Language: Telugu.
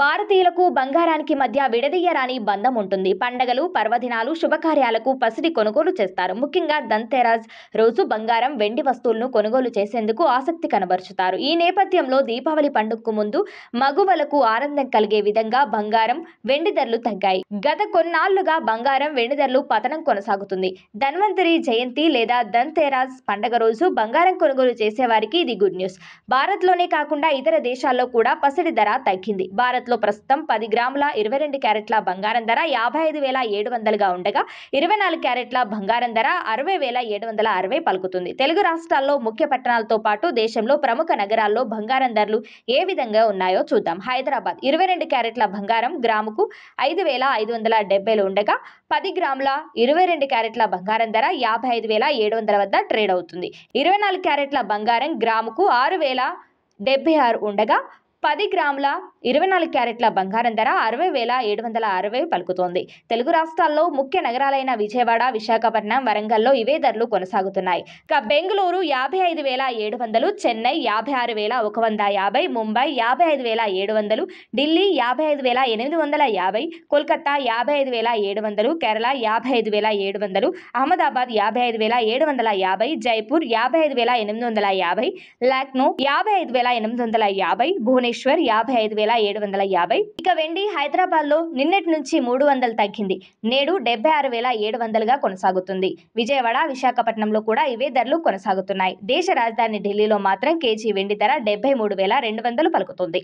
భారతీయులకు బంగారానికి మధ్య విడదీయరాని బంధం ఉంటుంది పండగలు పర్వదినాలు శుభకార్యాలకు పసిడి కొనుగోలు చేస్తారు ముఖ్యంగా దంతెరాజ్ రోజు బంగారం వెండి వస్తువులను కొనుగోలు చేసేందుకు ఆసక్తి కనబరుచుతారు ఈ నేపథ్యంలో దీపావళి పండుగకు ముందు మగువలకు ఆనందం కలిగే విధంగా బంగారం వెండి ధరలు తగ్గాయి గత కొన్నాళ్లుగా బంగారం వెండి ధరలు పతనం కొనసాగుతుంది ధన్వంతరి జయంతి లేదా దంతెరాజ్ పండగ రోజు బంగారం కొనుగోలు చేసేవారికి ఇది గుడ్ న్యూస్ భారత్లోనే కాకుండా ఇతర దేశాల్లో కూడా పసిడి ధర తగ్గింది భారత్ మార్కెట్లో ప్రస్తుతం పది గ్రాముల ఇరవై రెండు క్యారెట్ల బంగారం ధర యాభై ఐదు వేల ఏడు వందలుగా ఉండగా ఇరవై నాలుగు క్యారెట్ల బంగారం ధర అరవై వేల ఏడు వందల అరవై పలుకుతుంది తెలుగు రాష్ట్రాల్లో ముఖ్య పట్టణాలతో పాటు దేశంలో ప్రముఖ నగరాల్లో బంగారం ధరలు ఏ విధంగా ఉన్నాయో చూద్దాం హైదరాబాద్ ఇరవై రెండు క్యారెట్ల బంగారం గ్రాముకు ఐదు వేల ఐదు వందల డెబ్బైలు ఉండగా పది గ్రాముల ఇరవై రెండు క్యారెట్ల బంగారం ధర యాభై ఐదు వేల ఏడు వందల వద్ద ట్రేడ్ అవుతుంది ఇరవై నాలుగు క్యారెట్ల బంగారం గ్రాముకు ఆరు వేల డెబ్బై ఆరు ఉండగా పది గ్రాముల ఇరవై నాలుగు క్యారెట్ల బంగారం ధర అరవై వేల ఏడు వందల అరవై పలుకుతోంది తెలుగు రాష్ట్రాల్లో ముఖ్య నగరాలైన విజయవాడ విశాఖపట్నం వరంగల్లో ఇవే ధరలు కొనసాగుతున్నాయి ఇక బెంగళూరు యాభై ఐదు వేల ఏడు వందలు చెన్నై యాభై ఆరు వేల ఒక వంద యాభై ముంబై యాభై ఐదు వేల ఏడు వందలు ఢిల్లీ యాభై ఐదు వేల ఎనిమిది వందల యాభై కోల్కతా యాభై ఐదు వేల ఏడు వందలు కేరళ యాభై ఐదు వేల ఏడు వందలు అహ్మదాబాద్ యాభై ఐదు వేల ఏడు వందల యాభై జైపూర్ యాభై ఐదు వేల ఎనిమిది వందల యాభై లక్నో యాభై ఐదు వేల ఎనిమిది వందల యాభై భువనే భువనేశ్వర్ యాభై ఐదు వేల ఏడు వందల యాభై ఇక వెండి హైదరాబాద్ లో నిన్నటి నుంచి మూడు వందలు తగ్గింది నేడు డెబ్బై ఆరు వేల ఏడు వందలుగా కొనసాగుతుంది విజయవాడ విశాఖపట్నంలో కూడా ఇవే ధరలు కొనసాగుతున్నాయి దేశ రాజధాని ఢిల్లీలో మాత్రం కేజీ వెండి ధర డెబ్బై మూడు వేల రెండు వందలు పలుకుతుంది